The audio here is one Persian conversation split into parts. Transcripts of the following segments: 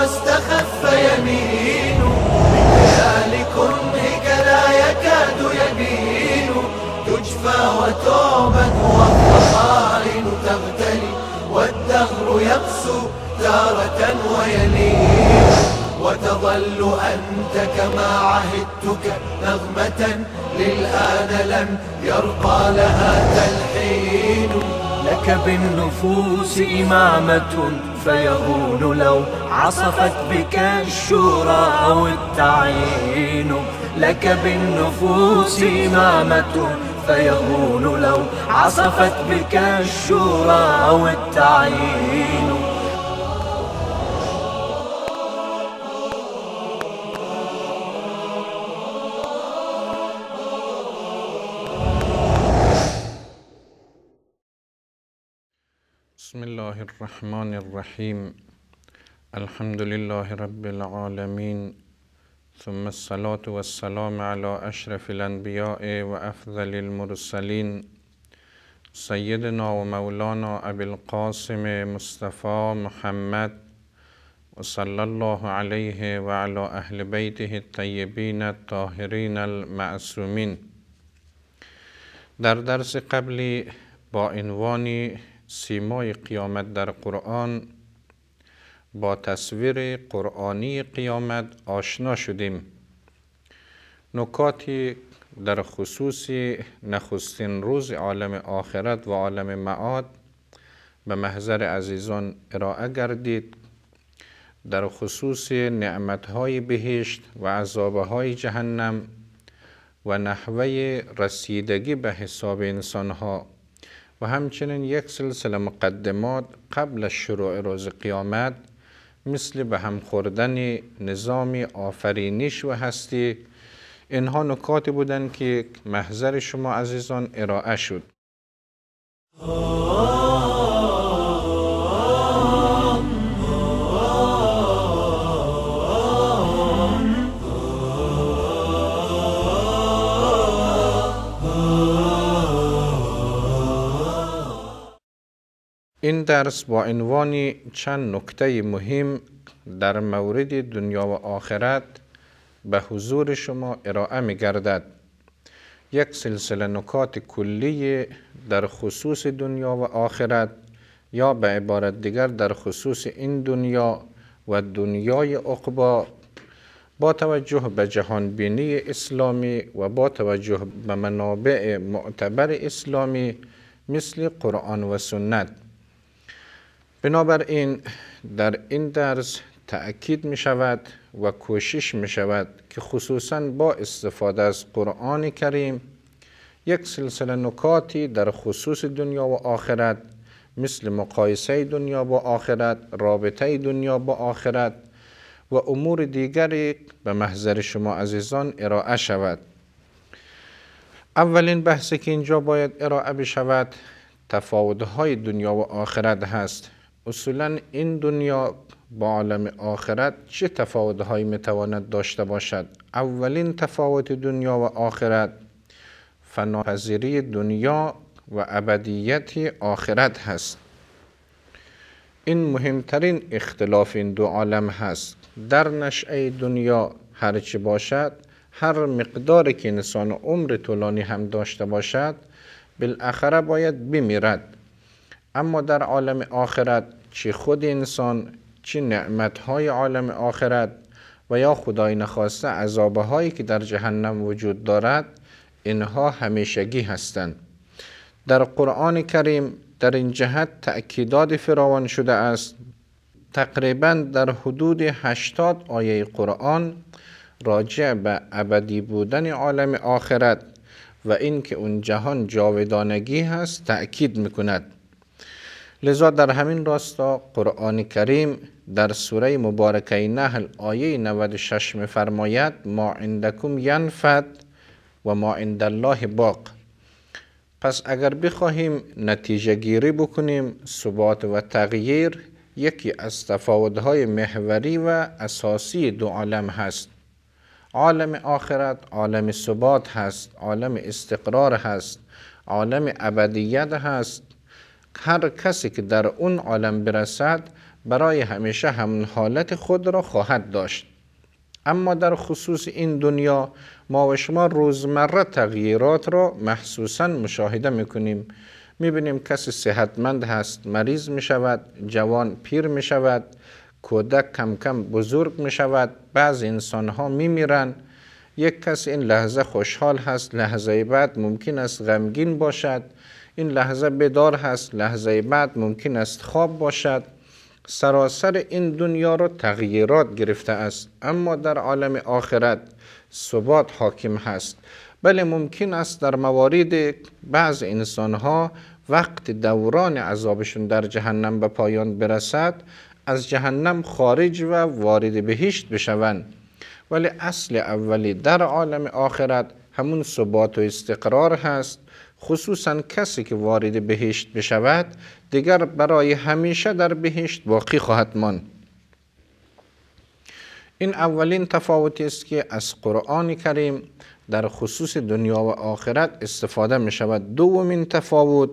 واستخف يمين من ذلك هك لا يكاد يبين تجفى وتعبد والضغائن تغتلي والدهر يقسو تارة ويلين وتظل أنت كما عهدتك نغمة للآن لم يرقى لها تلحين بالنفوس إمامة فيهون لو عصفت بك الشورى أو التعيين لك بالنفوس إمامة فيهون لو عصفت بك الشورى أو التعيين بسم الله الرحمن الرحيم الحمد لله رب العالمين ثم الصلاة والسلام على أشرف الأنبياء وأفضل المرسلين سيدنا ومولانا أبي القاسم مصطفى محمد وصلى الله عليه وعلى أهل بيته الطيبين الطاهرين المعصومين در درس قبلي با عنوانی سیمای قیامت در قرآن با تصویر قرآنی قیامت آشنا شدیم نکاتی در خصوص نخستین روز عالم آخرت و عالم معاد به محضر عزیزان ارائه گردید در خصوص نعمتهای بهشت و عذابهای جهنم و نحوه رسیدگی به حساب انسانها و همچنین یک سلسله مقدمات قبل از شروع روز قیامت مثل به هم خوردن نظام آفرینش و هستی اینها نکاتی بودند که محضر شما عزیزان ارائه شد این درس با عنوان چند نکته مهم در مورد دنیا و آخرت به حضور شما ارائه می گردد. یک سلسله نکات کلی در خصوص دنیا و آخرت یا به عبارت دیگر در خصوص این دنیا و دنیای عقبا با توجه به جهان بینی اسلامی و با توجه به منابع معتبر اسلامی مثل قرآن و سنت بنابراین در این درس تأکید می شود و کوشش می شود که خصوصا با استفاده از قرآن کریم یک سلسله نکاتی در خصوص دنیا و آخرت مثل مقایسه دنیا با آخرت، رابطه دنیا با آخرت و امور دیگری به محضر شما عزیزان ارائه شود. اولین بحثی که اینجا باید ارائه بشود تفاوت‌های دنیا و آخرت هست اصولا این دنیا با عالم آخرت چه تفاوت هایی میتواند داشته باشد اولین تفاوت دنیا و آخرت فناپذیری دنیا و ابدیت آخرت هست این مهمترین اختلاف این دو عالم هست در نشعه دنیا هرچی باشد هر مقدار که انسان عمر طولانی هم داشته باشد بالاخره باید بمیرد اما در عالم آخرت چه خود انسان چی های عالم آخرت و یا خدای نخواسته عذابه هایی که در جهنم وجود دارد اینها همیشگی هستند در قرآن کریم در این جهت تأکیدات فراوان شده است تقریبا در حدود 80 آیه قرآن راجع به ابدی بودن عالم آخرت و اینکه اون جهان جاودانگی هست تأکید میکند لذا در همین راستا قرآن کریم در سوره مبارکه نحل آیه 96 میفرماید ما عندکم ینفد و ما عند الله باق پس اگر بخواهیم نتیجه گیری بکنیم ثبات و تغییر یکی از تفاوتهای محوری و اساسی دو عالم هست عالم آخرت عالم ثبات هست عالم استقرار هست عالم ابدیت هست هر کسی که در اون عالم برسد برای همیشه همون حالت خود را خواهد داشت اما در خصوص این دنیا ما و شما روزمره تغییرات را محسوسا مشاهده میکنیم میبینیم کسی صحتمند هست مریض میشود، جوان پیر میشود، کودک کم کم بزرگ میشود، بعض انسان ها میمیرند، یک کس این لحظه خوشحال هست لحظه بعد ممکن است غمگین باشد این لحظه بیدار هست لحظه بعد ممکن است خواب باشد سراسر این دنیا را تغییرات گرفته است اما در عالم آخرت ثبات حاکم هست بله ممکن است در موارد بعض ها وقت دوران عذابشون در جهنم به پایان برسد از جهنم خارج و وارد بهشت بشوند ولی اصل اولی در عالم آخرت همون ثبات و استقرار هست خصوصا کسی که وارد بهشت بشود دیگر برای همیشه در بهشت باقی خواهد ماند این اولین تفاوتی است که از قرآن کریم در خصوص دنیا و آخرت استفاده می شود دومین تفاوت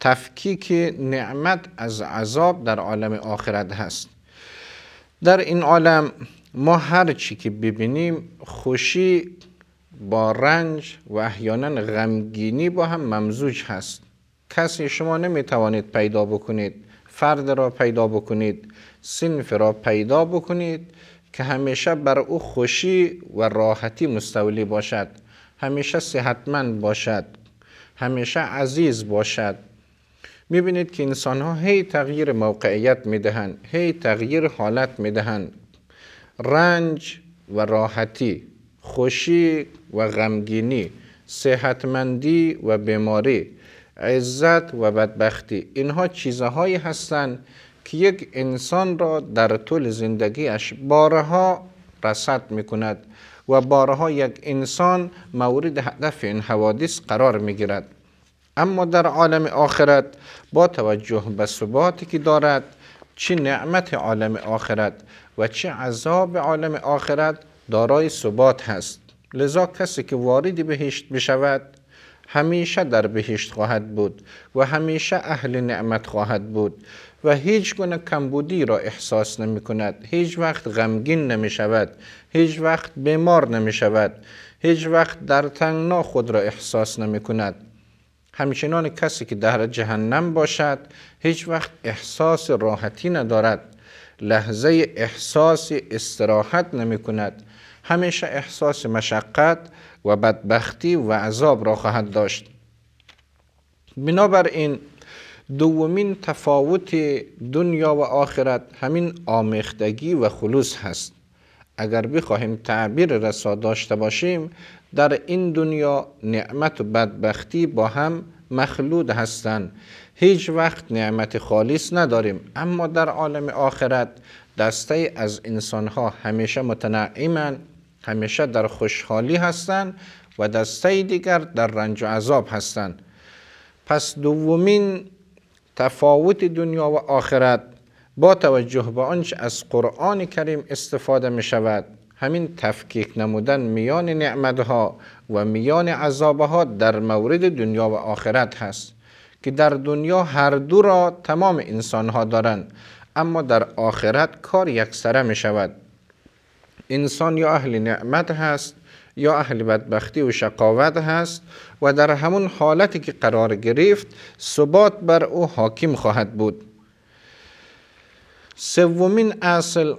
تفکیک نعمت از عذاب در عالم آخرت هست در این عالم ما هر چی که ببینیم خوشی با رنج و احیانا غمگینی با هم ممزوج هست کسی شما نمیتوانید پیدا بکنید فرد را پیدا بکنید سنف را پیدا بکنید که همیشه بر او خوشی و راحتی مستولی باشد همیشه صحتمند باشد همیشه عزیز باشد میبینید که انسان ها هی تغییر موقعیت میدهند هی تغییر حالت میدهند رنج و راحتی خوشی و غمگینی صحتمندی و بیماری عزت و بدبختی اینها چیزهایی هستند که یک انسان را در طول زندگیش بارها رسد می کند و بارها یک انسان مورد هدف این حوادث قرار میگیرد اما در عالم آخرت با توجه به ثباتی که دارد چه نعمت عالم آخرت و چه عذاب عالم آخرت دارای ثبات هست لذا کسی که وارد بهشت بشود همیشه در بهشت خواهد بود و همیشه اهل نعمت خواهد بود و هیچ گونه کمبودی را احساس نمی کند هیچ وقت غمگین نمی شود هیچ وقت بیمار نمی شود هیچ وقت در تنگنا خود را احساس نمی کند همچنان کسی که در جهنم باشد هیچ وقت احساس راحتی ندارد لحظه احساس استراحت نمی کند همیشه احساس مشقت و بدبختی و عذاب را خواهد داشت بنابراین دومین تفاوت دنیا و آخرت همین آمیختگی و خلوص هست اگر بخواهیم تعبیر رسا داشته باشیم در این دنیا نعمت و بدبختی با هم مخلود هستند هیچ وقت نعمت خالص نداریم اما در عالم آخرت دسته از ها همیشه متنعیمند همیشه در خوشحالی هستند و دسته دیگر در رنج و عذاب هستند پس دومین تفاوت دنیا و آخرت با توجه به آنچه از قرآن کریم استفاده می شود همین تفکیک نمودن میان نعمتها و میان عذابها در مورد دنیا و آخرت هست که در دنیا هر دو را تمام ها دارند اما در آخرت کار یکسره می شود انسان یا اهل نعمت هست یا اهل بدبختی و شقاوت هست و در همون حالتی که قرار گرفت ثبات بر او حاکم خواهد بود سومین اصل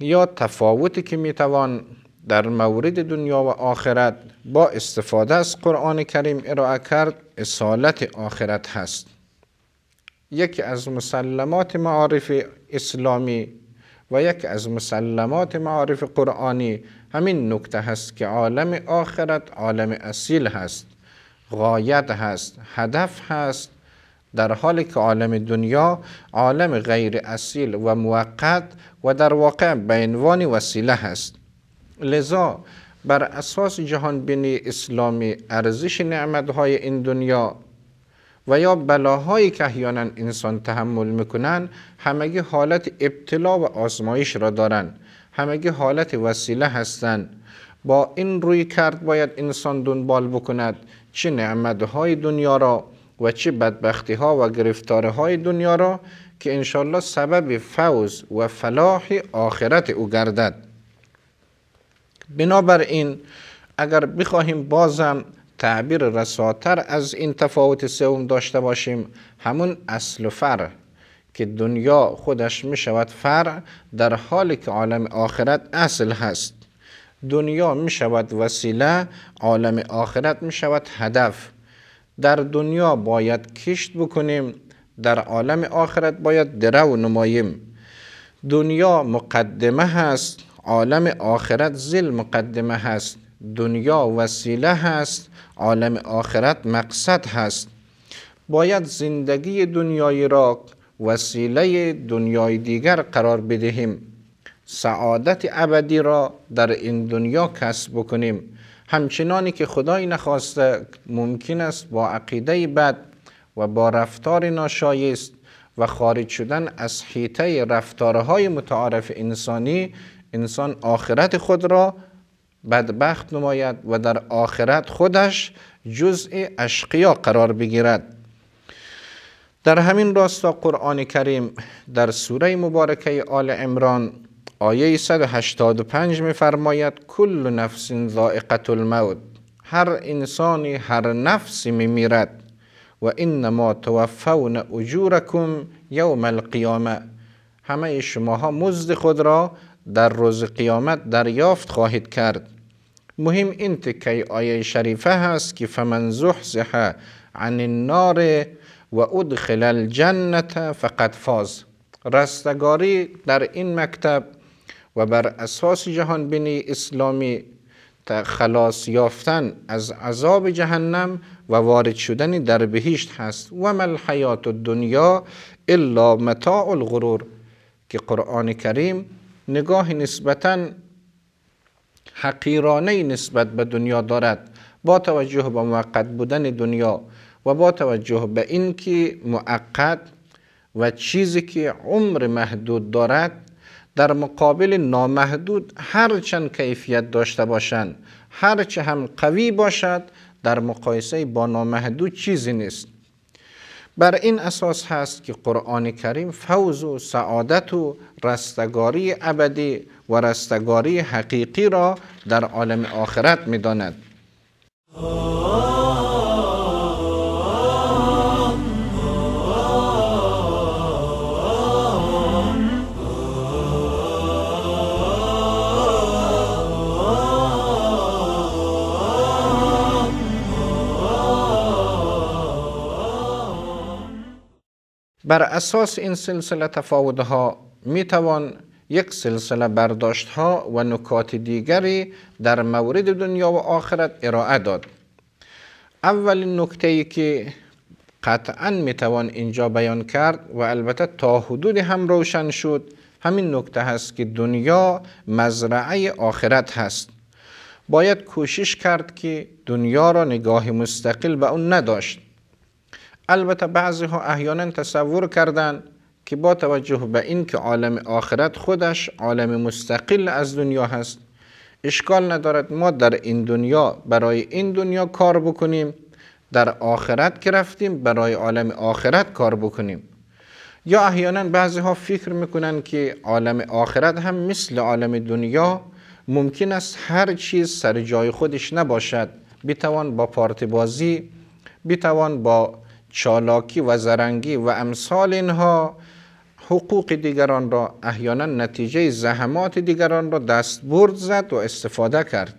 یا تفاوتی که میتوان در مورد دنیا و آخرت با استفاده از قرآن کریم ارائه کرد اصالت آخرت هست یکی از مسلمات معارف اسلامی و یک از مسلمات معارف قرآنی همین نکته هست که عالم آخرت عالم اصیل هست غایت هست هدف هست در حالی که عالم دنیا عالم غیر اصیل و موقت و در واقع به عنوان وسیله هست لذا بر اساس جهان بینی اسلامی ارزش های این دنیا و یا بلاهایی که احیانا انسان تحمل میکنن همگی حالت ابتلا و آزمایش را دارند همگی حالت وسیله هستند با این روی کرد باید انسان دنبال بکند چه نعمتهای دنیا را و چه بدبختی ها و گرفتاره های دنیا را که انشالله سبب فوز و فلاح آخرت او گردد بنابراین اگر بخواهیم بازم تعبیر رساتر از این تفاوت سوم داشته باشیم همون اصل و فرع که دنیا خودش می شود فرع در حالی که عالم آخرت اصل هست دنیا می شود وسیله عالم آخرت می شود هدف در دنیا باید کشت بکنیم در عالم آخرت باید درو نماییم دنیا مقدمه هست عالم آخرت زل مقدمه هست دنیا وسیله هست عالم آخرت مقصد هست باید زندگی دنیای را وسیله دنیای دیگر قرار بدهیم سعادت ابدی را در این دنیا کسب بکنیم همچنانی که خدای نخواسته ممکن است با عقیده بد و با رفتار ناشایست و خارج شدن از حیطه رفتارهای متعارف انسانی انسان آخرت خود را بدبخت نماید و در آخرت خودش جزء اشقیا قرار بگیرد در همین راستا قرآن کریم در سوره مبارکه آل عمران آیه 185 میفرماید کل نفس ذائقه الموت هر انسانی هر نفسی میمیرد و انما توفون اجورکم یوم القیامه همه شماها مزد خود را در روز قیامت دریافت خواهید کرد مهم این تکه آیه شریفه هست که فمن زحزح عن النار و ادخل الجنت فقد فاز رستگاری در این مکتب و بر اساس جهان بینی اسلامی خلاص یافتن از عذاب جهنم و وارد شدن در بهشت هست و مل حیات دنیا الا متاع الغرور که قرآن کریم نگاه نسبتاً حقیرانه نسبت به دنیا دارد با توجه به موقت بودن دنیا و با توجه به اینکه موقت و چیزی که عمر محدود دارد در مقابل نامحدود هرچند کیفیت داشته باشند هرچه هم قوی باشد در مقایسه با نامحدود چیزی نیست بر این اساس هست که قرآن کریم فوز و سعادت و رستگاری ابدی و رستگاری حقیقی را در عالم آخرت می بر اساس این سلسله تفاوتها می توان یک سلسله برداشت ها و نکات دیگری در مورد دنیا و آخرت ارائه داد اولین نکته ای که قطعا توان اینجا بیان کرد و البته تا حدود هم روشن شد همین نکته هست که دنیا مزرعه آخرت هست باید کوشش کرد که دنیا را نگاه مستقل به اون نداشت البته بعضی ها احیانا تصور کردند که با توجه به این که عالم آخرت خودش عالم مستقل از دنیا هست اشکال ندارد ما در این دنیا برای این دنیا کار بکنیم در آخرت که رفتیم برای عالم آخرت کار بکنیم یا احیانا بعضی ها فکر میکنن که عالم آخرت هم مثل عالم دنیا ممکن است هر چیز سر جای خودش نباشد بتوان با پارت بازی بتوان با چالاکی و زرنگی و امثال اینها حقوق دیگران را احیانا نتیجه زحمات دیگران را دست برد زد و استفاده کرد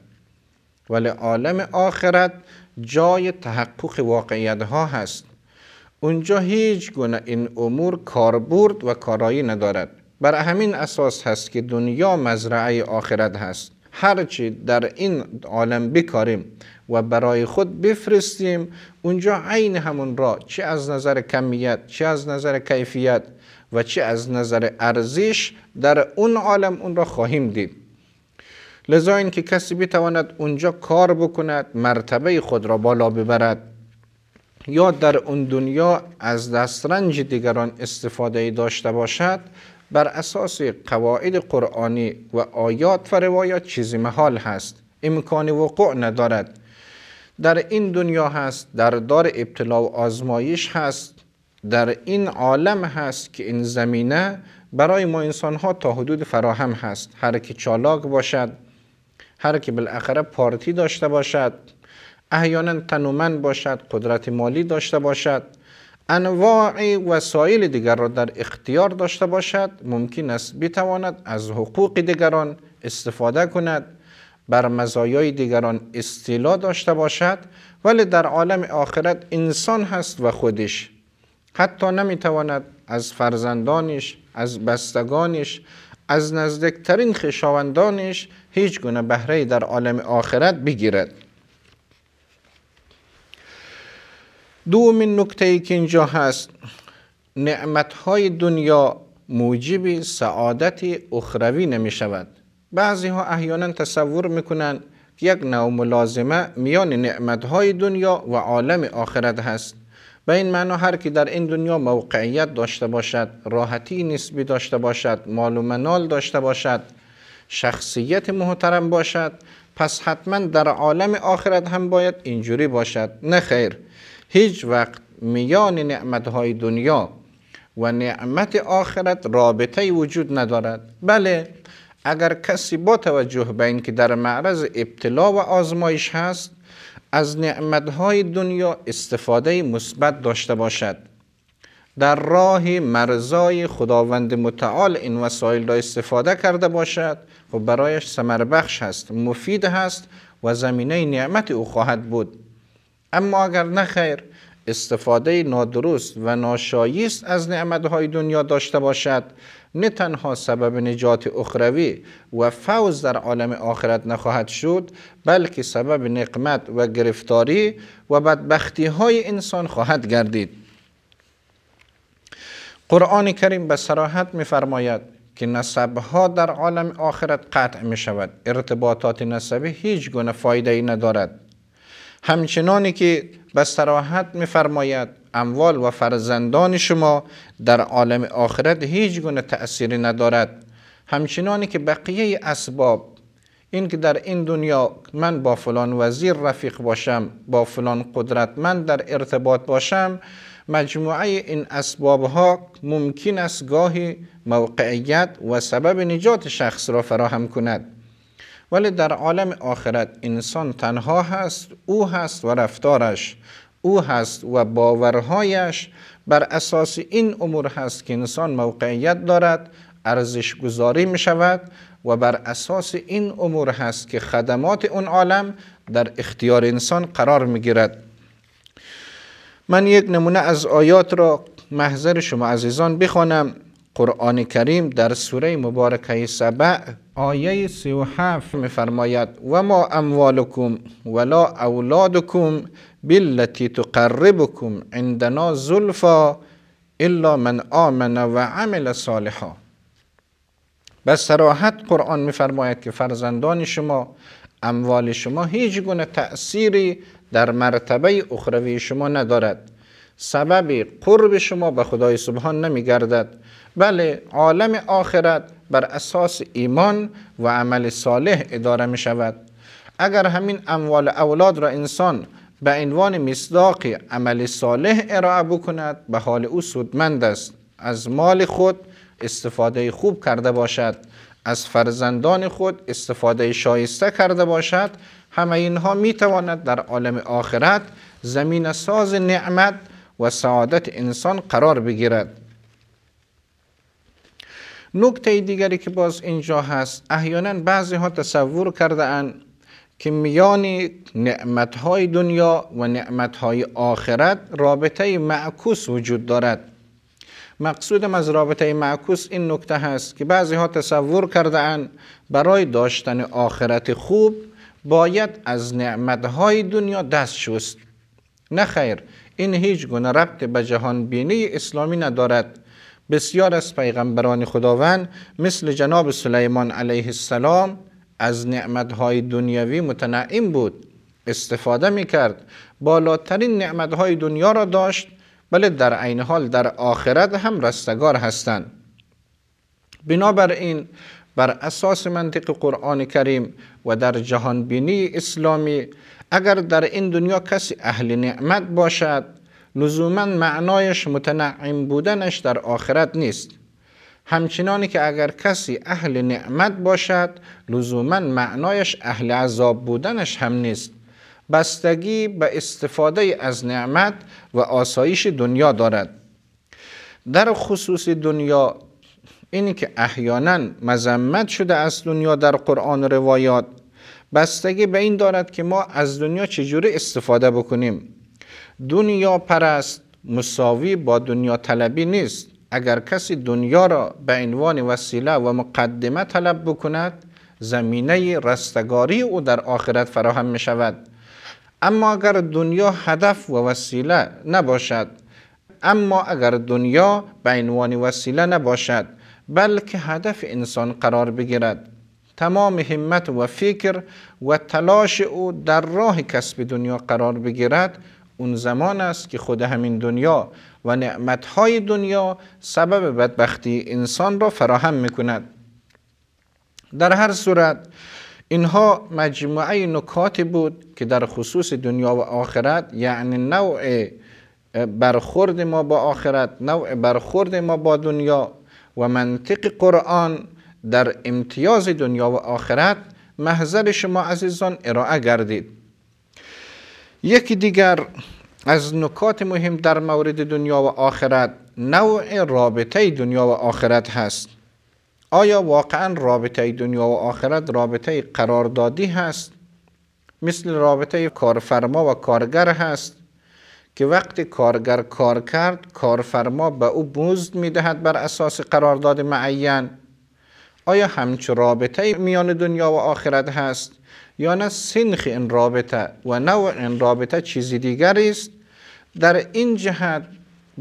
ولی عالم آخرت جای تحقق واقعیت ها هست اونجا هیچ گونه این امور کاربرد و کارایی ندارد بر همین اساس هست که دنیا مزرعه آخرت هست هرچی در این عالم بکاریم و برای خود بفرستیم اونجا عین همون را چه از نظر کمیت چه از نظر کیفیت و چه از نظر ارزش در اون عالم اون را خواهیم دید لذا که کسی بتواند اونجا کار بکند مرتبه خود را بالا ببرد یا در اون دنیا از دسترنج دیگران استفاده داشته باشد بر اساس قواعد قرآنی و آیات و روایات چیزی محال هست امکان وقوع ندارد در این دنیا هست در دار ابتلا و آزمایش هست در این عالم هست که این زمینه برای ما انسان ها تا حدود فراهم هست هر که چالاک باشد هر که بالاخره پارتی داشته باشد احیانا تنومن باشد قدرت مالی داشته باشد انواع وسایل دیگر را در اختیار داشته باشد ممکن است بتواند از حقوق دیگران استفاده کند بر مزایای دیگران استیلا داشته باشد ولی در عالم آخرت انسان هست و خودش حتی نمیتواند از فرزندانش از بستگانش از نزدیکترین خشاوندانش هیچ گونه بهره در عالم آخرت بگیرد دومین نکته ای که اینجا هست نعمت های دنیا موجب سعادت اخروی نمی شود بعضی ها احیانا تصور میکنند که یک نوع ملازمه میان نعمت های دنیا و عالم آخرت هست به این معنا هر کی در این دنیا موقعیت داشته باشد راحتی نسبی داشته باشد مال و منال داشته باشد شخصیت محترم باشد پس حتما در عالم آخرت هم باید اینجوری باشد نه خیر هیچ وقت میان نعمتهای دنیا و نعمت آخرت رابطه وجود ندارد بله اگر کسی با توجه به اینکه در معرض ابتلا و آزمایش هست از نعمتهای دنیا استفاده مثبت داشته باشد در راه مرزای خداوند متعال این وسایل را استفاده کرده باشد و برایش سمر بخش هست مفید هست و زمینه نعمت او خواهد بود اما اگر نخیر استفاده نادرست و ناشایست از نعمتهای دنیا داشته باشد نه تنها سبب نجات اخروی و فوز در عالم آخرت نخواهد شد بلکه سبب نقمت و گرفتاری و بدبختی های انسان خواهد گردید قرآن کریم به سراحت می‌فرماید که نسبها در عالم آخرت قطع می شود ارتباطات نسبی هیچ گونه فایده ای ندارد همچنانی که به سراحت میفرماید اموال و فرزندان شما در عالم آخرت هیچ گونه تأثیری ندارد همچنانی که بقیه اسباب این که در این دنیا من با فلان وزیر رفیق باشم با فلان من در ارتباط باشم مجموعه این اسباب ها ممکن است گاهی موقعیت و سبب نجات شخص را فراهم کند ولی در عالم آخرت انسان تنها هست او هست و رفتارش او هست و باورهایش بر اساس این امور هست که انسان موقعیت دارد ارزش گذاری می شود و بر اساس این امور هست که خدمات اون عالم در اختیار انسان قرار می گیرد من یک نمونه از آیات را محضر شما عزیزان بخوانم قرآن کریم در سوره مبارکه سبع آیه 37 میفرماید و ما اموالکم ولا اولادکم بالتی تقربکم عندنا زلفا الا من آمن و عمل صالحا به سراحت قرآن میفرماید که فرزندان شما اموال شما هیچ گونه تأثیری در مرتبه اخروی شما ندارد سبب قرب شما به خدای سبحان نمیگردد، بله عالم آخرت بر اساس ایمان و عمل صالح اداره می شود اگر همین اموال اولاد را انسان به عنوان مصداق عمل صالح ارائه بکند به حال او سودمند است از مال خود استفاده خوب کرده باشد از فرزندان خود استفاده شایسته کرده باشد همه اینها می تواند در عالم آخرت زمین ساز نعمت و سعادت انسان قرار بگیرد نکته دیگری که باز اینجا هست احیانا بعضی ها تصور کرده اند که میان نعمت های دنیا و نعمت های آخرت رابطه معکوس وجود دارد مقصودم از رابطه معکوس این نکته هست که بعضی ها تصور کرده اند برای داشتن آخرت خوب باید از نعمت های دنیا دست شست نه خیر این هیچ گونه ربط به جهان بینی اسلامی ندارد بسیار از پیغمبران خداوند مثل جناب سلیمان علیه السلام از نعمتهای دنیاوی متنعیم بود استفاده می کرد بالاترین نعمتهای دنیا را داشت بله در عین حال در آخرت هم رستگار هستند بنابراین بر اساس منطق قرآن کریم و در جهان بینی اسلامی اگر در این دنیا کسی اهل نعمت باشد لزوما معنایش متنعم بودنش در آخرت نیست همچنانی که اگر کسی اهل نعمت باشد لزوما معنایش اهل عذاب بودنش هم نیست بستگی به استفاده از نعمت و آسایش دنیا دارد در خصوص دنیا اینی که احیانا مذمت شده از دنیا در قرآن روایات بستگی به این دارد که ما از دنیا چجوری استفاده بکنیم دنیا پرست مساوی با دنیا طلبی نیست اگر کسی دنیا را به عنوان وسیله و مقدمه طلب بکند زمینه رستگاری او در آخرت فراهم می شود اما اگر دنیا هدف و وسیله نباشد اما اگر دنیا به عنوان وسیله نباشد بلکه هدف انسان قرار بگیرد تمام همت و فکر و تلاش او در راه کسب دنیا قرار بگیرد اون زمان است که خود همین دنیا و نعمتهای دنیا سبب بدبختی انسان را فراهم میکند در هر صورت اینها مجموعه نکاتی بود که در خصوص دنیا و آخرت یعنی نوع برخورد ما با آخرت نوع برخورد ما با دنیا و منطق قرآن در امتیاز دنیا و آخرت محضر شما عزیزان ارائه گردید یکی دیگر از نکات مهم در مورد دنیا و آخرت نوع رابطه دنیا و آخرت هست آیا واقعا رابطه دنیا و آخرت رابطه قراردادی هست مثل رابطه کارفرما و کارگر هست که وقتی کارگر کار کرد کارفرما به او مزد میدهد بر اساس قرارداد معین آیا همچه رابطه میان دنیا و آخرت هست یا نه سنخ این رابطه و نوع این رابطه چیزی دیگری است در این جهت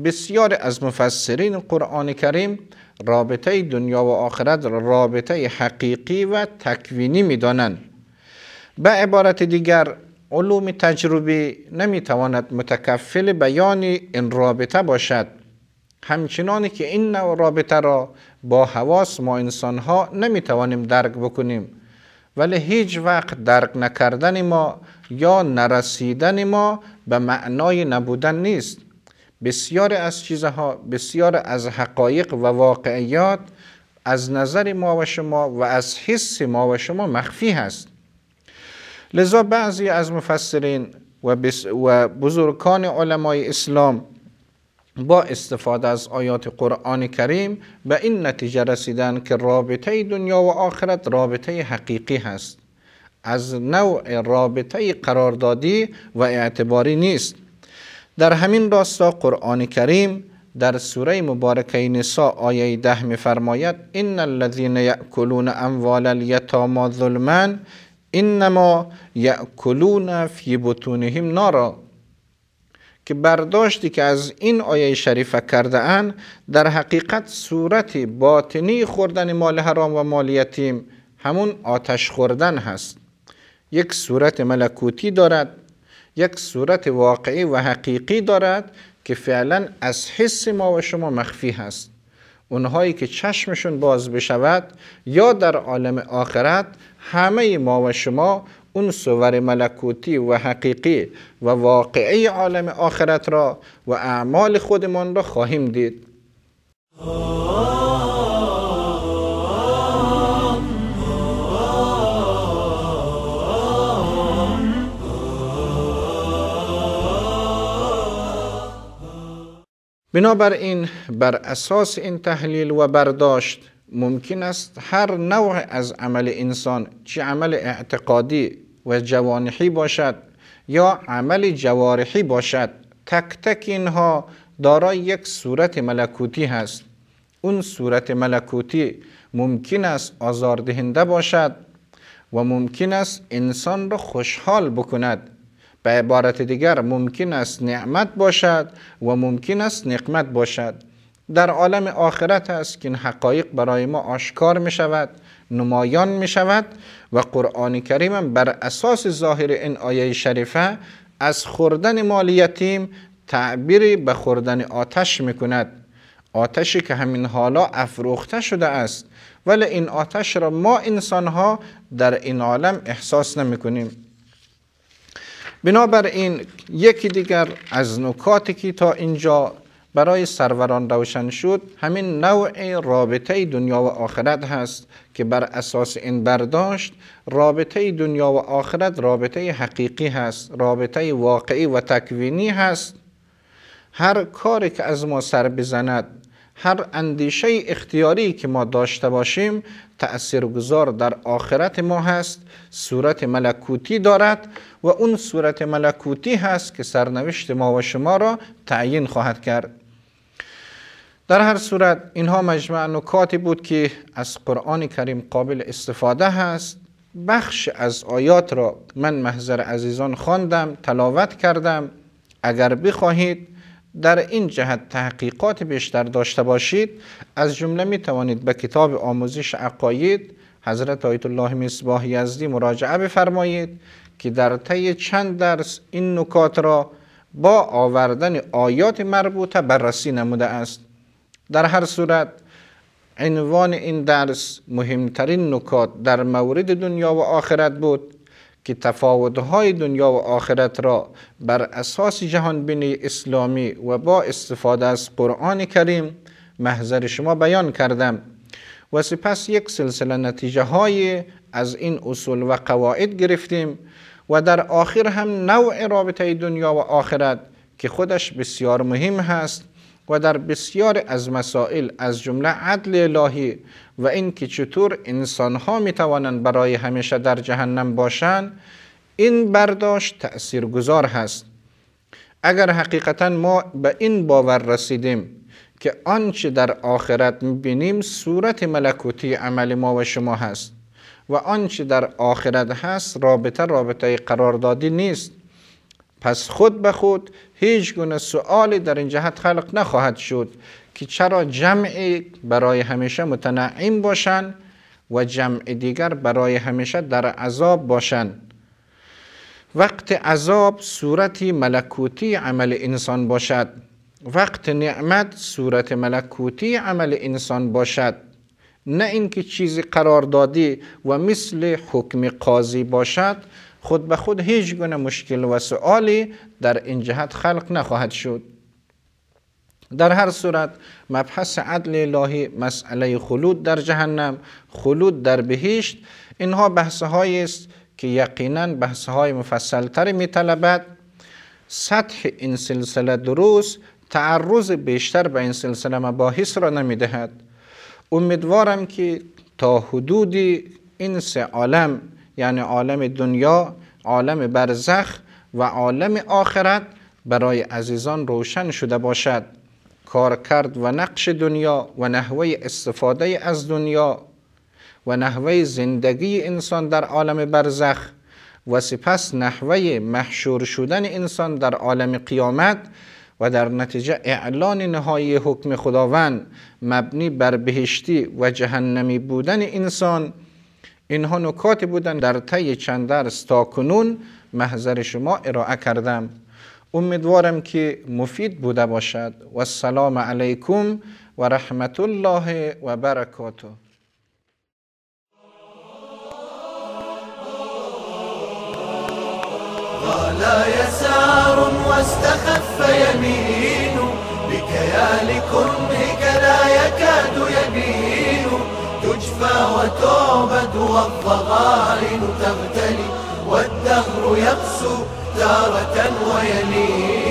بسیار از مفسرین قرآن کریم رابطه دنیا و آخرت را رابطه حقیقی و تکوینی میدانند به عبارت دیگر علوم تجربی نمیتواند متکفل بیان این رابطه باشد همچنانی که این نوع رابطه را با حواس ما انسان ها نمی توانیم درک بکنیم ولی هیچ وقت درک نکردن ما یا نرسیدن ما به معنای نبودن نیست بسیار از چیزها بسیار از حقایق و واقعیات از نظر ما و شما و از حس ما و شما مخفی هست لذا بعضی از مفسرین و, و بزرگان علمای اسلام با استفاده از آیات قرآن کریم به این نتیجه رسیدن که رابطه دنیا و آخرت رابطه حقیقی هست از نوع رابطه قراردادی و اعتباری نیست در همین راستا قرآن کریم در سوره مبارکه نساء آیه ده میفرماید ان الذين ياكلون اموال اليتامى ظلما انما ياكلون في بطونهم نارا که برداشتی که از این آیه شریفه کرده ان در حقیقت صورت باطنی خوردن مال حرام و مال یتیم همون آتش خوردن هست یک صورت ملکوتی دارد یک صورت واقعی و حقیقی دارد که فعلا از حس ما و شما مخفی هست اونهایی که چشمشون باز بشود یا در عالم آخرت همه ما و شما اون صور ملکوتی و حقیقی و واقعی عالم آخرت را و اعمال خودمان را خواهیم دید بنابراین بر اساس این تحلیل و برداشت ممکن است هر نوع از عمل انسان چه عمل اعتقادی و جوانحی باشد یا عمل جوارحی باشد تک تک اینها دارای یک صورت ملکوتی هست اون صورت ملکوتی ممکن است آزاردهنده باشد و ممکن است انسان را خوشحال بکند به عبارت دیگر ممکن است نعمت باشد و ممکن است نقمت باشد در عالم آخرت است که این حقایق برای ما آشکار می شود نمایان می شود و قرآن کریم بر اساس ظاهر این آیه شریفه از خوردن مال یتیم تعبیری به خوردن آتش می کند آتشی که همین حالا افروخته شده است ولی این آتش را ما انسان ها در این عالم احساس نمی کنیم بنابراین یکی دیگر از نکاتی که تا اینجا برای سروران روشن شد همین نوع رابطه دنیا و آخرت هست که بر اساس این برداشت رابطه دنیا و آخرت رابطه حقیقی هست رابطه واقعی و تکوینی هست هر کاری که از ما سر بزند هر اندیشه اختیاری که ما داشته باشیم تأثیرگذار در آخرت ما هست صورت ملکوتی دارد و اون صورت ملکوتی هست که سرنوشت ما و شما را تعیین خواهد کرد در هر صورت اینها مجموع نکاتی بود که از قرآن کریم قابل استفاده هست بخش از آیات را من محضر عزیزان خواندم تلاوت کردم اگر بخواهید در این جهت تحقیقات بیشتر داشته باشید از جمله می توانید به کتاب آموزش عقاید حضرت آیت الله مصباح یزدی مراجعه بفرمایید که در طی چند درس این نکات را با آوردن آیات مربوطه بررسی نموده است در هر صورت عنوان این درس مهمترین نکات در مورد دنیا و آخرت بود که تفاوتهای دنیا و آخرت را بر اساس جهان بینی اسلامی و با استفاده از قرآن کریم محضر شما بیان کردم و سپس یک سلسله نتیجه های از این اصول و قواعد گرفتیم و در آخر هم نوع رابطه دنیا و آخرت که خودش بسیار مهم هست و در بسیار از مسائل از جمله عدل الهی و اینکه چطور انسان ها می توانند برای همیشه در جهنم باشند این برداشت گذار هست اگر حقیقتا ما به این باور رسیدیم که آنچه در آخرت میبینیم صورت ملکوتی عمل ما و شما هست و آنچه در آخرت هست رابطه رابطه قراردادی نیست پس خود به خود هیچ گونه سؤالی در این جهت خلق نخواهد شد که چرا جمعی برای همیشه متنعیم باشند و جمع دیگر برای همیشه در عذاب باشند وقت عذاب صورت ملکوتی عمل انسان باشد وقت نعمت صورت ملکوتی عمل انسان باشد نه اینکه چیزی قرار و مثل حکم قاضی باشد خود به خود هیچ گونه مشکل و سؤالی در این جهت خلق نخواهد شد در هر صورت مبحث عدل الهی مسئله خلود در جهنم خلود در بهشت اینها هایی است که یقینا بحث های مفصلتر می طلبد سطح این سلسله دروس تعرض بیشتر به این سلسله مباحث را نمی دهد امیدوارم که تا حدودی این سه عالم یعنی عالم دنیا عالم برزخ و عالم آخرت برای عزیزان روشن شده باشد کارکرد و نقش دنیا و نحوه استفاده از دنیا و نحوه زندگی انسان در عالم برزخ و سپس نحوه محشور شدن انسان در عالم قیامت و در نتیجه اعلان نهایی حکم خداوند مبنی بر بهشتی و جهنمی بودن انسان اینها نکات بودن در طی چند درس تا کنون محضر شما ارائه کردم امیدوارم که مفید بوده باشد و السلام علیکم و رحمت الله و برکاته لا یسار واستخف یمین بک یا لا یکاد یبین تجفى وتعبد والضغائن تبتلي والدهر يقسو تارة ويلين